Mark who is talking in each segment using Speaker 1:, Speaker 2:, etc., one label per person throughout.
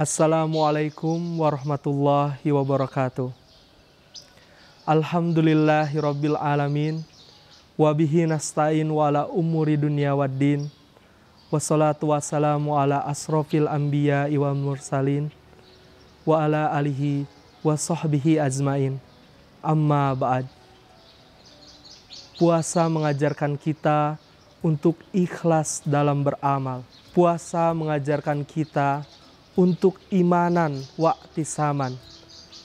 Speaker 1: Assalamualaikum warahmatullahi wabarakatuh. Alhamdulillahirabbil alamin. Wabihi nasta'in wala umuri dunya waddin. Wassalatu wassalamu ala asrofil anbiya wa mursalin wa ala alihi wa sahbihi azmain. Amma ba'd. Puasa mengajarkan kita untuk ikhlas dalam beramal. Puasa mengajarkan kita untuk imanan zaman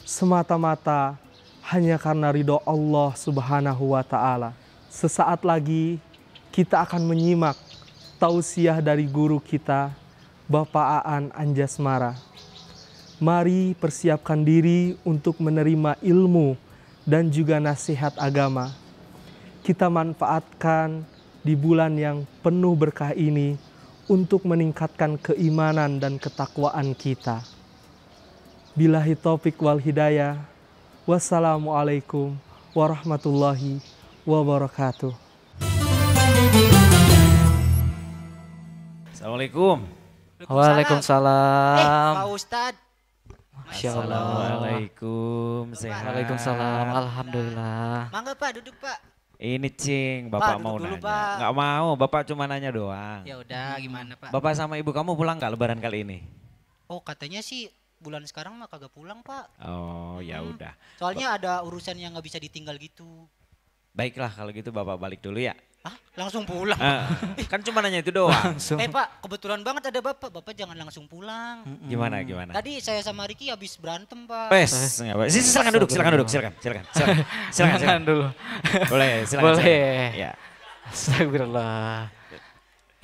Speaker 1: semata-mata hanya karena ridho Allah Subhanahu wa taala. Sesaat lagi kita akan menyimak tausiah dari guru kita Bapak Aan Anjasmara. Mari persiapkan diri untuk menerima ilmu dan juga nasihat agama. Kita manfaatkan di bulan yang penuh berkah ini untuk meningkatkan keimanan dan ketakwaan kita. Bilahi taufik wal hidayah. Wassalamualaikum warahmatullahi wabarakatuh.
Speaker 2: Assalamualaikum. Waalaikumsalam. Eh, Pak Ustadz.
Speaker 3: Masya Allah. Assalamualaikum.
Speaker 2: Waalaikumsalam. Alhamdulillah. Mangga Pak, duduk Pak. Ini Cing, Bapak Pak, mau dulu, nanya. Pak. Nggak mau, Bapak cuma nanya doang. Ya udah, gimana Pak? Bapak sama Ibu kamu pulang nggak lebaran kali ini?
Speaker 4: Oh, katanya sih bulan sekarang mah kagak pulang, Pak.
Speaker 2: Oh, ya udah.
Speaker 4: Soalnya ba ada urusan yang nggak bisa ditinggal gitu.
Speaker 2: Baiklah kalau gitu Bapak balik dulu ya.
Speaker 4: Hah? Langsung pulang. Uh, kan cuma nanya itu doang. Langsung. Eh Pak, kebetulan banget ada Bapak. Bapak jangan
Speaker 2: langsung pulang. Gimana gimana? Tadi saya sama Riki habis berantem, Pak. Wes, eh. silakan duduk, silakan duduk, silakan, silakan. Silakan, silakan, silakan. dulu. Boleh, silakan. Boleh. Silakan. Ya.
Speaker 3: Astagfirullah.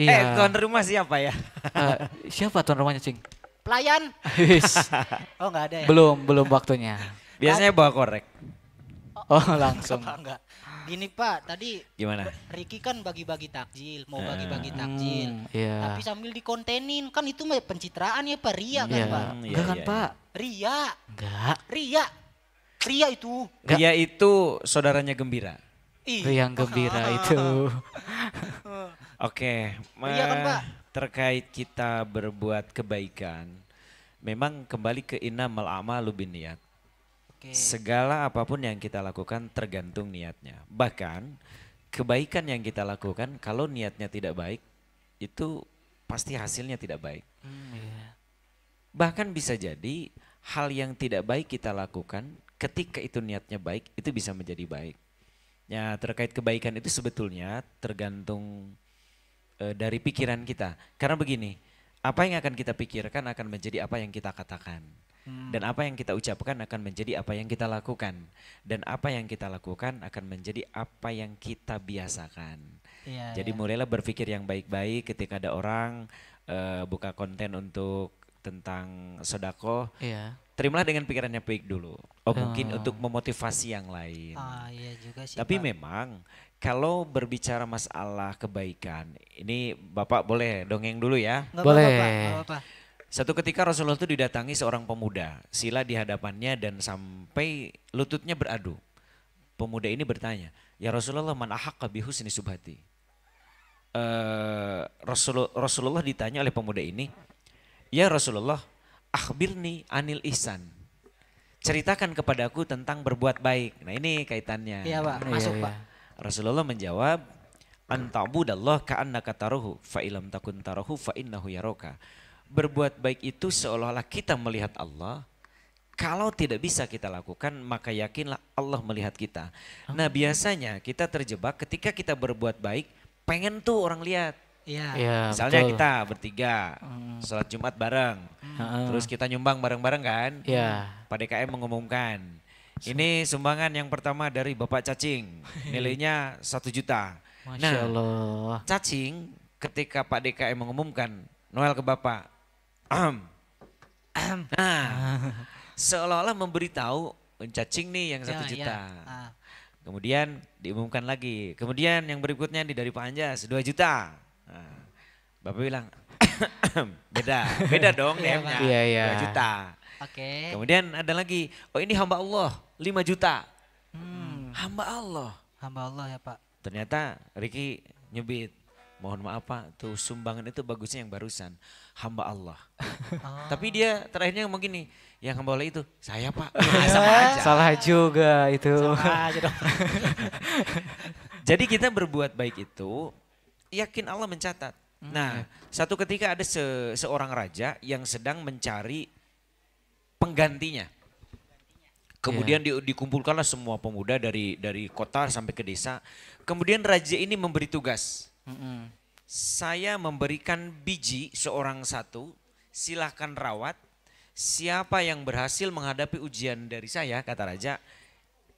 Speaker 3: Eh, iya. Eh, tuan rumah
Speaker 2: siapa ya? Uh,
Speaker 3: siapa tuan rumahnya, Cing? Pelayan. oh, enggak ada ya? Belum, belum waktunya.
Speaker 2: Biasanya bawa korek. Oh, oh langsung.
Speaker 4: enggak. Gini Pak, tadi gimana? Ricky kan bagi-bagi takjil, mau bagi-bagi
Speaker 2: takjil. Hmm, yeah. Tapi
Speaker 4: sambil dikontenin, kan itu pencitraan ya Pak, ria kan yeah. Pak? Iya, Enggak
Speaker 2: yeah, kan yeah, Pak?
Speaker 4: Iya. Ria. Enggak. Ria. Ria itu.
Speaker 2: Enggak. Ria itu saudaranya gembira. Ih. yang gembira itu. Oke, okay, Ria kan Pak? Terkait kita berbuat kebaikan, memang kembali ke mal'amalu bin niat Okay. Segala apapun yang kita lakukan tergantung niatnya. Bahkan kebaikan yang kita lakukan kalau niatnya tidak baik itu pasti hasilnya tidak baik.
Speaker 3: Mm, yeah.
Speaker 2: Bahkan bisa jadi hal yang tidak baik kita lakukan ketika itu niatnya baik itu bisa menjadi baik. Ya terkait kebaikan itu sebetulnya tergantung e, dari pikiran kita. Karena begini, apa yang akan kita pikirkan akan menjadi apa yang kita katakan. Hmm. Dan apa yang kita ucapkan akan menjadi apa yang kita lakukan. Dan apa yang kita lakukan akan menjadi apa yang kita biasakan. Yeah, Jadi yeah. mulailah berpikir yang baik-baik ketika ada orang uh, buka konten untuk tentang sodako. Yeah. Terimalah dengan pikirannya baik dulu. Oh, oh mungkin untuk memotivasi yang lain. Ah, iya juga sih. Tapi Pak. memang kalau berbicara masalah kebaikan, ini Bapak boleh dongeng dulu ya? Nggak boleh. Apa -apa, apa satu ketika Rasulullah itu didatangi seorang pemuda, sila di hadapannya dan sampai lututnya beradu. Pemuda ini bertanya, "Ya Rasulullah, mana hak bi ini subhati?" Uh, Rasul, Rasulullah ditanya oleh pemuda ini, "Ya Rasulullah, akhbirni anil ihsan." Ceritakan kepadaku tentang berbuat baik. Nah, ini kaitannya. Iya, Pak. Nah, Masuk, iya, iya. Pak. Rasulullah menjawab, "Antabudallah ka'annaka taruhu fa ilam takun taruhu fa innahu yaraka." berbuat baik itu seolah-olah kita melihat Allah. Kalau tidak bisa kita lakukan, maka yakinlah Allah melihat kita. Nah, biasanya kita terjebak ketika kita berbuat baik, pengen tuh orang lihat. Iya. Ya, Misalnya betul. kita bertiga, hmm. sholat Jumat bareng, hmm. terus kita nyumbang bareng-bareng kan? Iya. Pak DKM mengumumkan, ini sumbangan yang pertama dari Bapak Cacing, nilainya satu juta. Masya nah, Allah. Cacing ketika Pak DKM mengumumkan, Noel ke Bapak, am, am. Nah, seolah-olah memberitahu cacing nih yang satu ya, ya. juta. Ya. Ah. Kemudian diumumkan lagi. Kemudian yang berikutnya di dari panja dua juta. Nah, Bapak bilang beda, beda dong DM-nya. Iya, iya, iya. 2 juta. Oke. Okay. Kemudian ada lagi, oh ini hamba Allah lima juta.
Speaker 3: Hmm. Hamba Allah. Hamba Allah ya Pak.
Speaker 2: Ternyata Riki nyubit mohon maaf Pak, tuh sumbangan itu bagusnya yang barusan, hamba Allah. Ah. Tapi dia terakhirnya ngomong gini, yang hamba Allah itu, saya Pak. Nah, sama aja. Salah juga itu. Sama aja dong. Jadi kita berbuat baik itu, yakin Allah mencatat. Hmm. Nah, satu ketika ada se seorang raja yang sedang mencari penggantinya. Kemudian yeah. di, dikumpulkanlah semua pemuda dari dari kota sampai ke desa. Kemudian raja ini memberi tugas Mm -hmm. Saya memberikan biji seorang satu, silahkan rawat. Siapa yang berhasil menghadapi ujian dari saya, kata raja,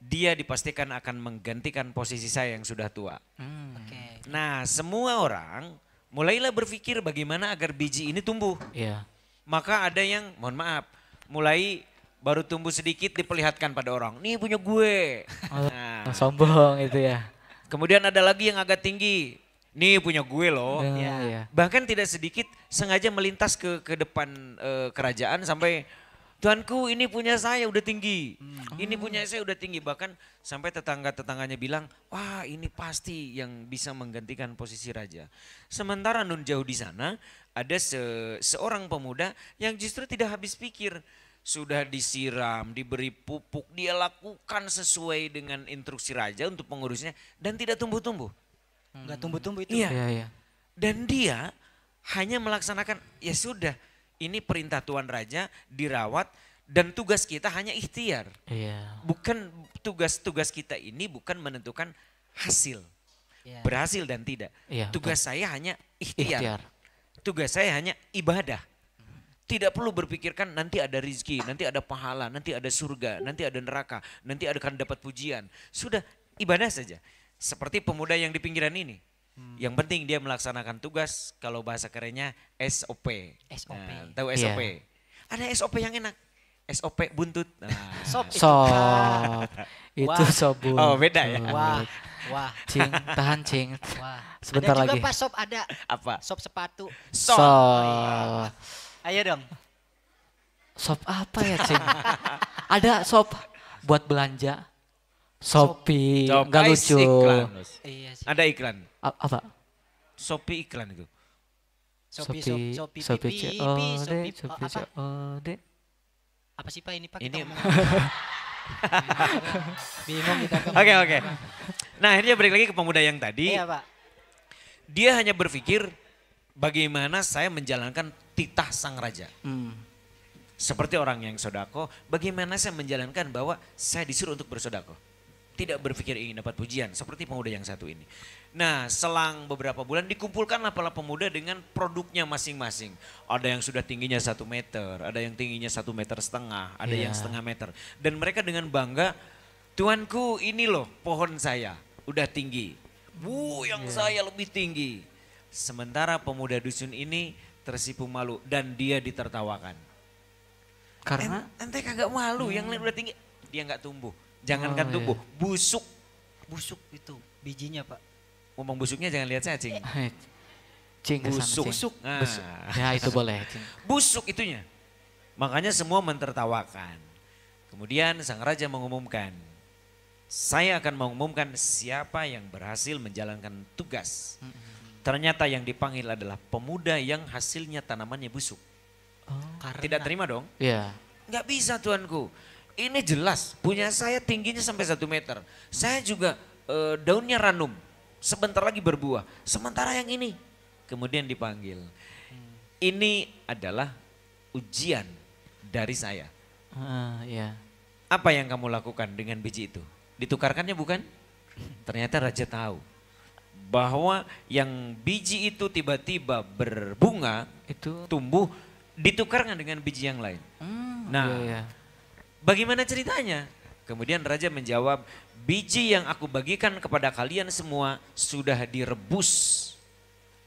Speaker 2: dia dipastikan akan menggantikan posisi saya yang sudah tua.
Speaker 3: Mm. Okay.
Speaker 2: Nah, semua orang mulailah berpikir bagaimana agar biji ini tumbuh. Yeah. Maka ada yang, mohon maaf, mulai baru tumbuh sedikit diperlihatkan pada orang. Nih punya gue.
Speaker 3: Oh, nah, sombong itu ya.
Speaker 2: Kemudian ada lagi yang agak tinggi. Ini punya gue loh. Iya, ya, ya. Bahkan tidak sedikit sengaja melintas ke ke depan uh, kerajaan sampai Tuanku ini punya saya udah tinggi, hmm. ini punya saya udah tinggi. Bahkan sampai tetangga-tetangganya bilang, wah ini pasti yang bisa menggantikan posisi raja. Sementara Nun jauh di sana ada se seorang pemuda yang justru tidak habis pikir. Sudah disiram, diberi pupuk, dia lakukan sesuai dengan instruksi raja untuk pengurusnya dan tidak tumbuh-tumbuh nggak tumbuh-tumbuh itu. Iya. iya, iya. Dan dia hanya melaksanakan ya sudah ini perintah Tuhan Raja dirawat dan tugas kita hanya ikhtiar. Iya. Bukan tugas-tugas kita ini bukan menentukan hasil. Iya. Berhasil dan tidak. Iya, tugas betul. saya hanya ikhtiar. ikhtiar. Tugas saya hanya ibadah. Tidak perlu berpikirkan nanti ada rizki, nanti ada pahala, nanti ada surga, nanti ada neraka, nanti akan dapat pujian. Sudah ibadah saja. Seperti pemuda yang di pinggiran ini. Hmm. Yang penting dia melaksanakan tugas kalau bahasa kerennya SOP. SOP. Nah, tahu iya. SOP? Yeah. Ada SOP yang enak. SOP buntut. Nah. Sop. Sop. Itu, sop buntut. Oh beda ya. Wah. Wah. Cing,
Speaker 3: tahan cing. Wah. Sebentar ada juga lagi. pas
Speaker 4: sop ada. Apa? Sop sepatu. Sop. sop.
Speaker 3: Oh, Ayo dong. Sop apa ya cing? ada sop buat belanja. Shopee, enggak lucu. Iklan.
Speaker 2: Iya Ada iklan. A apa? Shopee iklan itu. Shopee, Shopee, Shopee, Shopee,
Speaker 3: Shopee, Shopee, Shopee, Shopee, Shopee,
Speaker 2: apa sih Pak ini Pak? Ini bingung kita. Oke oke. Nah akhirnya balik lagi ke pemuda yang tadi. Iya Pak. Dia hanya berpikir bagaimana saya menjalankan titah sang raja. Hmm. Seperti orang yang sodako, bagaimana saya menjalankan bahwa saya disuruh untuk bersodako tidak berpikir ingin dapat pujian seperti pemuda yang satu ini. Nah selang beberapa bulan dikumpulkan para pemuda dengan produknya masing-masing. Ada yang sudah tingginya satu meter, ada yang tingginya satu meter setengah, ada yeah. yang iya. setengah meter. Dan mereka dengan bangga, Tuanku ini loh pohon saya udah tinggi. Bu yang yeah. saya lebih tinggi. Sementara pemuda dusun ini tersipu malu dan dia ditertawakan. Karena? ente kagak malu hmm. yang iya. lain udah tinggi. Dia nggak tumbuh Jangankan oh, tubuh iya. busuk. Busuk itu bijinya Pak. Ngomong busuknya jangan lihat saya cing. Eh, cing busuk. Nah, busuk. Nah. Ya itu boleh. Cing. Busuk itunya. Makanya semua mentertawakan. Kemudian sang raja mengumumkan. Saya akan mengumumkan siapa yang berhasil menjalankan tugas. Mm-hmm. Ternyata yang dipanggil adalah pemuda yang hasilnya tanamannya busuk. Oh, Karena, Tidak terima dong? Iya. Yeah. bisa tuanku. Ini jelas, punya saya tingginya sampai satu meter. Saya juga e, daunnya ranum, sebentar lagi berbuah. Sementara yang ini, kemudian dipanggil. Hmm. Ini adalah ujian dari saya.
Speaker 3: Uh, yeah. Iya.
Speaker 2: Apa yang kamu lakukan dengan biji itu? Ditukarkannya bukan? Ternyata raja tahu bahwa yang biji itu tiba-tiba berbunga itu tumbuh ditukarkan dengan biji yang lain. Hmm, nah, iya, iya. Bagaimana ceritanya? Kemudian raja menjawab, biji yang aku bagikan kepada kalian semua sudah direbus.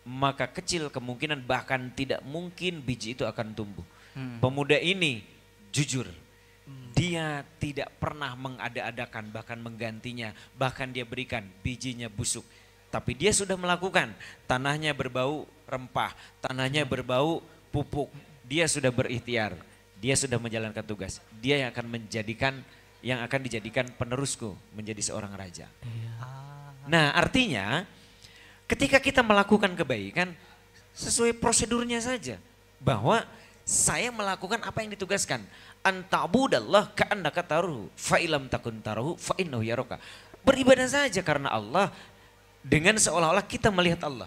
Speaker 2: Maka kecil kemungkinan bahkan tidak mungkin biji itu akan tumbuh. Hmm. Pemuda ini jujur. Hmm. Dia tidak pernah mengada-adakan bahkan menggantinya. Bahkan dia berikan bijinya busuk. Tapi dia sudah melakukan. Tanahnya berbau rempah. Tanahnya hmm. berbau pupuk. Dia sudah berikhtiar. Dia sudah menjalankan tugas. Dia yang akan menjadikan yang akan dijadikan penerusku menjadi seorang raja. Iya. Ah. Nah, artinya ketika kita melakukan kebaikan sesuai prosedurnya saja bahwa saya melakukan apa yang ditugaskan. Antabudallah ka'annaka taruhu fa'ilam takun taruhu fa'innahu yaroka. Beribadah saja karena Allah dengan seolah-olah kita melihat Allah.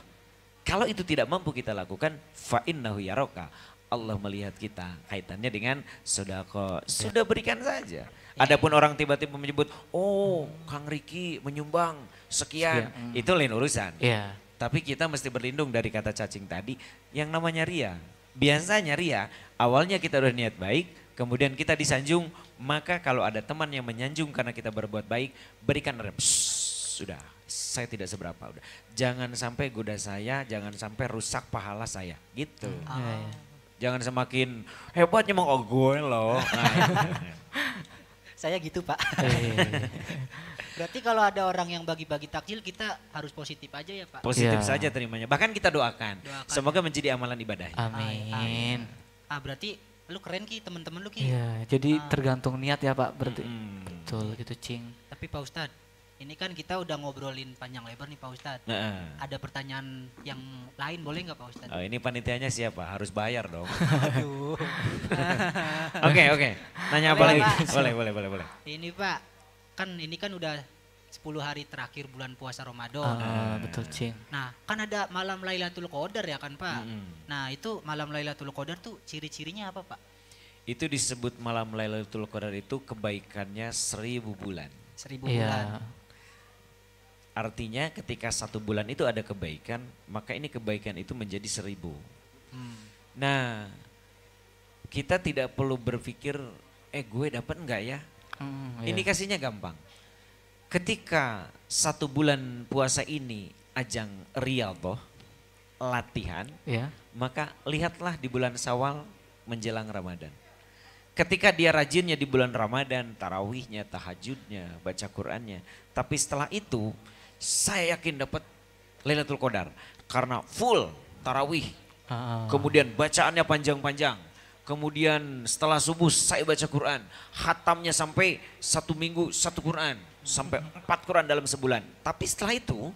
Speaker 2: Kalau itu tidak mampu kita lakukan, fa'innahu yaroka. Allah melihat kita. Kaitannya dengan sodako. Ya. Sudah berikan saja. Ya. Adapun orang tiba-tiba menyebut, oh Kang Riki menyumbang sekian, sekian. Ya. Hmm. itu lain urusan. Tapi kita mesti berlindung dari kata cacing tadi yang namanya ria. Biasanya ria, awalnya kita udah niat baik, kemudian kita disanjung, maka kalau ada teman yang menyanjung karena kita berbuat baik, berikan rem. Sudah, saya tidak seberapa udah. Jangan sampai goda saya, jangan sampai rusak pahala saya. Gitu. Oh. Jangan semakin hebatnya oh gue loh. Nah, iya. Saya gitu Pak. Eh.
Speaker 4: Berarti kalau ada orang yang bagi-bagi takjil kita harus positif aja ya Pak.
Speaker 2: Positif ya. saja terimanya. Bahkan kita doakan. doakan. Semoga menjadi amalan ibadahnya. Amin. Amin.
Speaker 4: Ah berarti lu keren Ki, teman-teman lu Ki. Iya, jadi ah.
Speaker 3: tergantung niat ya Pak berarti.
Speaker 2: Hmm. Betul gitu Cing.
Speaker 4: Tapi Pak Ustadz, ini kan kita udah ngobrolin panjang lebar nih Pak Ustadz. Nah. Ada pertanyaan yang lain boleh nggak Pak
Speaker 2: Ustadz? Oh, ini panitianya siapa? Harus bayar dong. Oke oke. Nanya apa lagi? Boleh boleh boleh boleh.
Speaker 4: Ini Pak, kan ini kan udah 10 hari terakhir bulan puasa Ramadan. Ah,
Speaker 3: betul nah.
Speaker 2: Cing.
Speaker 4: Nah kan ada malam Lailatul Qadar ya kan Pak. Mm -hmm. Nah itu malam Lailatul Qadar tuh ciri-cirinya apa Pak?
Speaker 2: Itu disebut malam Lailatul Qadar itu kebaikannya seribu bulan. Seribu yeah. bulan. Iya. Artinya ketika satu bulan itu ada kebaikan, maka ini kebaikan itu menjadi seribu. Hmm. Nah, kita tidak perlu berpikir, eh gue dapat enggak ya? Hmm, ini iya. kasihnya gampang. Ketika satu bulan puasa ini ajang riyadhah, latihan, yeah. maka lihatlah di bulan Sawal menjelang Ramadan. Ketika dia rajinnya di bulan Ramadan, tarawihnya, tahajudnya, baca Qur'annya, tapi setelah itu saya yakin dapat Lailatul Qadar karena full tarawih. Ah. Kemudian bacaannya panjang-panjang. Kemudian setelah subuh saya baca Quran. Hatamnya sampai satu minggu satu Quran. Sampai empat Quran dalam sebulan. Tapi setelah itu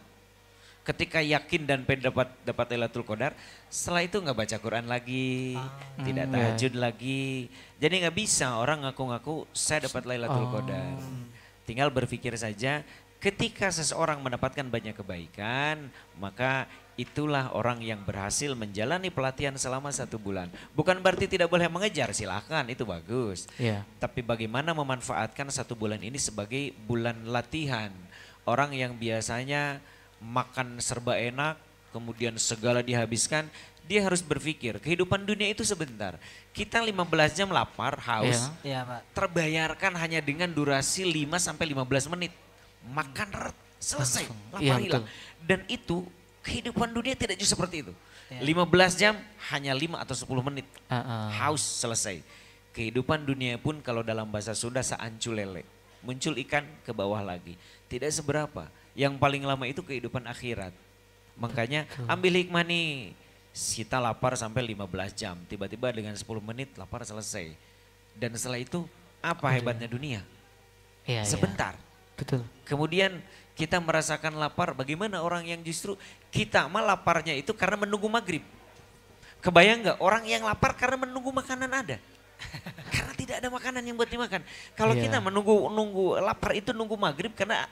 Speaker 2: ketika yakin dan pengen dapat dapat Lailatul Qadar, setelah itu nggak baca Quran lagi, ah, tidak hmm, ya. tahajud lagi. Jadi nggak bisa orang ngaku-ngaku saya dapat Lailatul oh. Qadar. Tinggal berpikir saja Ketika seseorang mendapatkan banyak kebaikan, maka itulah orang yang berhasil menjalani pelatihan selama satu bulan. Bukan berarti tidak boleh mengejar, silahkan itu bagus. Yeah. Tapi bagaimana memanfaatkan satu bulan ini sebagai bulan latihan. Orang yang biasanya makan serba enak, kemudian segala dihabiskan, dia harus berpikir kehidupan dunia itu sebentar. Kita 15 jam lapar, haus, yeah. Iya, terbayarkan hanya dengan durasi 5 sampai 15 menit makan ret, selesai, lapar ya, hilang. Dan itu kehidupan dunia tidak justru seperti itu. Ya. 15 jam hanya 5 atau 10 menit. Uh -uh. Haus selesai. Kehidupan dunia pun kalau dalam bahasa Sunda seancu lele. Muncul ikan ke bawah lagi. Tidak seberapa. Yang paling lama itu kehidupan akhirat. Makanya ambil hikmah nih. Kita lapar sampai 15 jam. Tiba-tiba dengan 10 menit lapar selesai. Dan setelah itu apa hebatnya dunia? Iya, iya. Sebentar. Betul. Kemudian kita merasakan lapar, bagaimana orang yang justru kita mah laparnya itu karena menunggu maghrib. Kebayang nggak orang yang lapar karena menunggu makanan ada. karena tidak ada makanan yang buat dimakan. Kalau yeah. kita menunggu nunggu lapar itu nunggu maghrib karena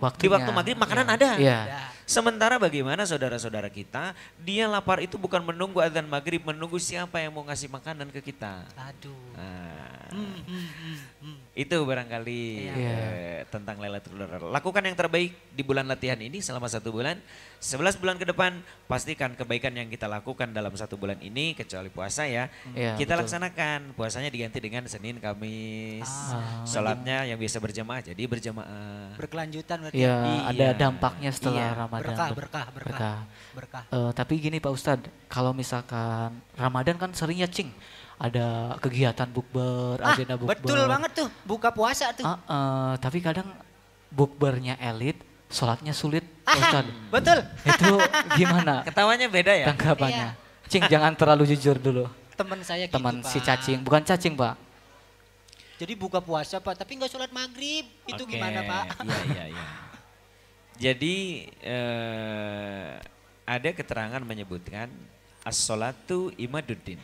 Speaker 2: waktunya. di waktu maghrib makanan ya. ada. Ya. Sementara bagaimana saudara-saudara kita, dia lapar itu bukan menunggu azan maghrib, menunggu siapa yang mau ngasih makanan ke kita. Aduh. Nah,
Speaker 3: hmm, hmm, hmm.
Speaker 2: Itu barangkali ya. Ya, tentang Lailatul Qadar. Lakukan yang terbaik di bulan latihan ini selama satu bulan. Sebelas bulan ke depan, pastikan kebaikan yang kita lakukan dalam satu bulan ini, kecuali puasa ya, ya kita betul. laksanakan. Puasanya diganti dengan Senin, Kamis. Ah. Sholatnya yang biasa berjamaah, jadi berjamaah. Berkelanjutan berarti. Ya. Iya, ada iya. dampaknya setelah iya, Ramadan. Berkah,
Speaker 3: berkah, berkah. berkah. berkah. Uh, tapi gini Pak Ustadz, kalau misalkan Ramadan kan seringnya cing ada kegiatan bukber, ah, agenda bukber. Betul banget
Speaker 4: tuh, buka puasa tuh. Uh,
Speaker 3: uh, tapi kadang bukbernya elit, sholatnya sulit. Ah, Ustadz. Betul. Itu gimana? Ketawanya beda ya? Tanggapannya. Iya. Cing jangan terlalu jujur dulu.
Speaker 4: Teman saya gitu, Teman si
Speaker 3: Cacing, bukan Cacing Pak.
Speaker 4: Jadi buka puasa Pak, tapi nggak sholat maghrib. Itu okay. gimana Pak? Iya, iya,
Speaker 2: iya. Jadi eh, ada keterangan menyebutkan as-sholatu imaduddin.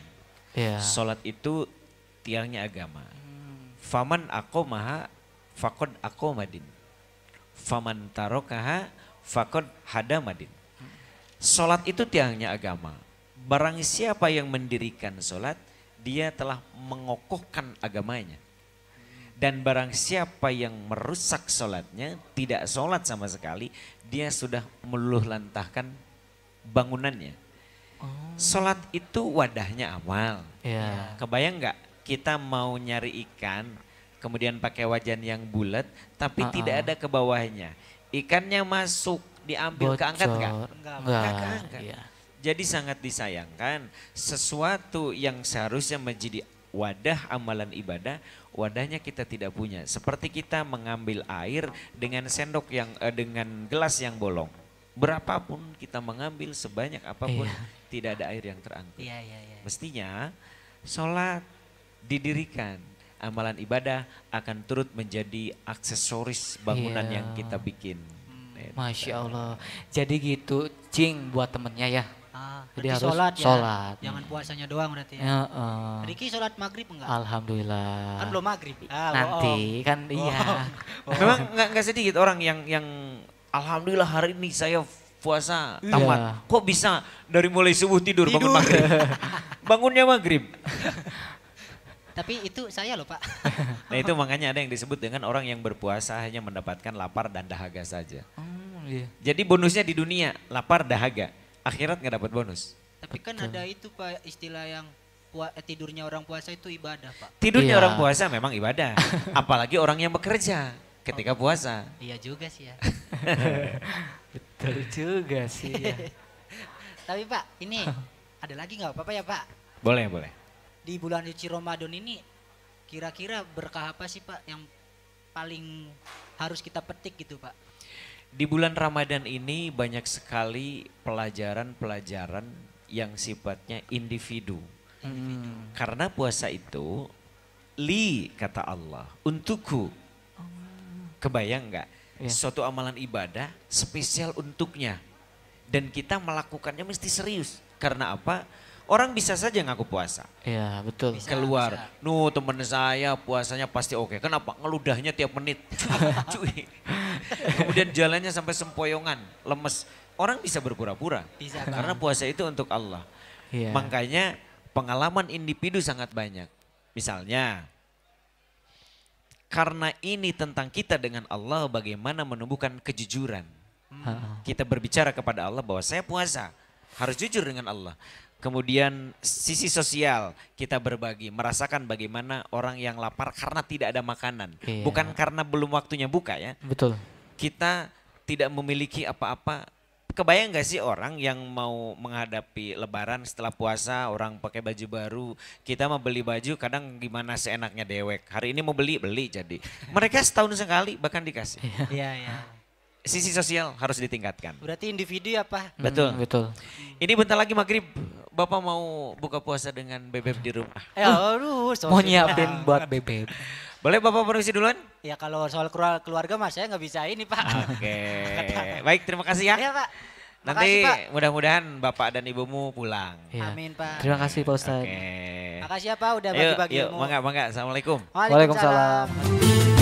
Speaker 2: Yeah. Sholat itu tiangnya agama. Hmm. Faman aku maha fakod aku madin. Faman tarokaha fakod madin. Sholat itu tiangnya agama. Barang siapa yang mendirikan sholat, dia telah mengokohkan agamanya. Dan barang siapa yang merusak sholatnya, tidak sholat sama sekali, dia sudah meluluh lantahkan bangunannya. Oh. Sholat itu wadahnya amal. Yeah. Kebayang nggak kita mau nyari ikan, kemudian pakai wajan yang bulat, tapi uh -uh. tidak ah. ada ke bawahnya. Ikannya masuk, diambil, Bocor. keangkat nggak? Enggak, enggak keangkat. Yeah. Jadi sangat disayangkan sesuatu yang seharusnya menjadi wadah amalan ibadah, wadahnya kita tidak punya. Seperti kita mengambil air dengan sendok yang eh, dengan gelas yang bolong. Berapapun kita mengambil sebanyak apapun iya. tidak ada air yang terangkat. Iya, iya, iya. Mestinya sholat didirikan amalan ibadah akan turut menjadi aksesoris bangunan iya. yang kita bikin. Hmm, gitu.
Speaker 3: Masya Allah. Jadi gitu, cing buat temennya ya. Ah, Jadi harus sholat, ya. sholat.
Speaker 4: Jangan puasanya doang
Speaker 2: berarti ya. Ya, uh. Riki sholat maghrib
Speaker 3: enggak? Alhamdulillah. Kan belum maghrib. Ah, Nanti oh. kan oh. iya. Oh. Memang
Speaker 2: enggak, enggak sedikit orang yang yang Alhamdulillah hari ini saya puasa iya. tamat. Kok bisa dari mulai subuh tidur, tidur. bangun maghrib? Bangunnya maghrib.
Speaker 4: Tapi itu saya loh Pak.
Speaker 2: nah itu makanya ada yang disebut dengan orang yang berpuasa hanya mendapatkan lapar dan dahaga saja. Oh, iya. Jadi bonusnya di dunia lapar dahaga akhirat nggak dapat bonus. Tapi kan Betul. ada itu Pak
Speaker 4: istilah yang eh, tidurnya orang puasa itu ibadah Pak.
Speaker 2: Tidurnya iya. orang puasa memang ibadah. Apalagi orang yang bekerja ketika oh, puasa. Iya juga sih ya. Betul juga sih ya.
Speaker 4: Tapi Pak ini ada lagi nggak apa-apa ya Pak? Boleh boleh. Di bulan suci Ramadan ini kira-kira berkah apa sih Pak yang paling harus kita petik gitu Pak?
Speaker 2: Di bulan Ramadan ini banyak sekali pelajaran-pelajaran yang sifatnya individu. Hmm. Karena puasa itu li kata Allah, untukku. Kebayang nggak? Ya. Suatu amalan ibadah spesial untuknya. Dan kita melakukannya mesti serius. Karena apa? Orang bisa saja ngaku puasa. Iya betul. Bisa, Keluar, bisa. nu temen saya puasanya pasti oke. Kenapa? Ngeludahnya tiap menit. Kemudian jalannya sampai sempoyongan, lemes. Orang bisa berpura-pura. Karena puasa itu untuk Allah. Yeah. Makanya pengalaman individu sangat banyak. Misalnya, karena ini tentang kita dengan Allah bagaimana menumbuhkan kejujuran. Hmm. Kita berbicara kepada Allah bahwa saya puasa, harus jujur dengan Allah. Kemudian sisi sosial kita berbagi, merasakan bagaimana orang yang lapar karena tidak ada makanan, iya. bukan karena belum waktunya buka ya. Betul kita tidak memiliki apa-apa. Kebayang gak sih orang yang mau menghadapi lebaran setelah puasa, orang pakai baju baru, kita mau beli baju kadang gimana seenaknya dewek. Hari ini mau beli, beli jadi. Mereka setahun sekali bahkan dikasih. Iya, iya. iya. Sisi sosial harus ditingkatkan. Berarti individu ya hmm, Betul. Hmm, betul. Ini bentar lagi maghrib, Bapak mau buka puasa dengan bebek di rumah. Ya,
Speaker 4: aduh, mau nyiapin buat
Speaker 2: bebek. Boleh Bapak produksi duluan?
Speaker 4: Ya kalau soal keluarga mas saya nggak bisa ini Pak.
Speaker 2: Oke, okay. baik terima kasih ya. Iya Pak. Nanti mudah-mudahan Bapak dan Ibumu pulang. Ya. Amin Pak. Terima kasih Pak ustadz
Speaker 3: Okay.
Speaker 4: Makasih ya Pak udah bagi-bagi
Speaker 2: ilmu. Yuk, bangga, bangga. Assalamualaikum.
Speaker 4: Waalaikumsalam. Waalaikumsalam.